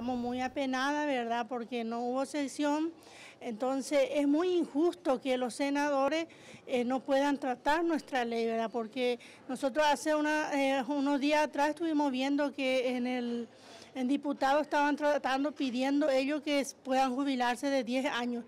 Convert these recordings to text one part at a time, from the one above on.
estamos muy apenadas, ¿verdad? Porque no hubo sesión. Entonces es muy injusto que los senadores eh, no puedan tratar nuestra ley, ¿verdad? Porque nosotros hace eh, unos días atrás estuvimos viendo que en el en estaban tratando, pidiendo ellos que puedan jubilarse de 10 años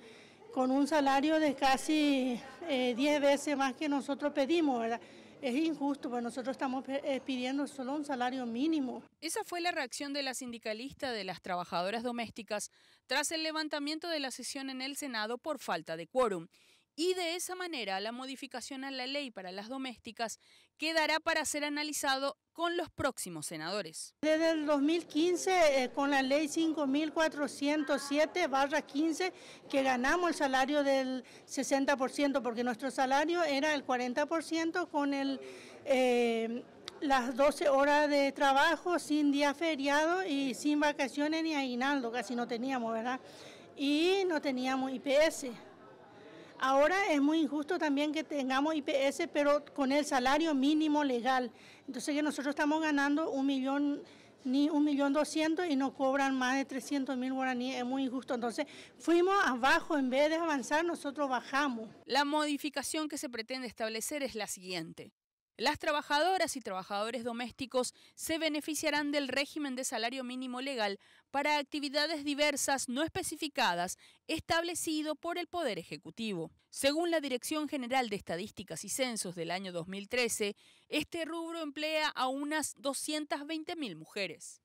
con un salario de casi 10 eh, veces más que nosotros pedimos, ¿verdad? Es injusto, pues nosotros estamos eh, pidiendo solo un salario mínimo. Esa fue la reacción de la sindicalista de las trabajadoras domésticas tras el levantamiento de la sesión en el Senado por falta de quórum y de esa manera la modificación a la ley para las domésticas quedará para ser analizado con los próximos senadores. Desde el 2015, eh, con la ley 5.407 15, que ganamos el salario del 60%, porque nuestro salario era el 40% con el... Eh, las 12 horas de trabajo sin día feriado y sin vacaciones ni aguinaldo, casi no teníamos, ¿verdad? Y no teníamos IPS. Ahora es muy injusto también que tengamos IPS, pero con el salario mínimo legal. Entonces que nosotros estamos ganando un millón ni un millón doscientos y nos cobran más de 300.000 mil guaraníes, es muy injusto. Entonces fuimos abajo, en vez de avanzar nosotros bajamos. La modificación que se pretende establecer es la siguiente. Las trabajadoras y trabajadores domésticos se beneficiarán del régimen de salario mínimo legal para actividades diversas no especificadas establecido por el Poder Ejecutivo. Según la Dirección General de Estadísticas y Censos del año 2013, este rubro emplea a unas 220.000 mujeres.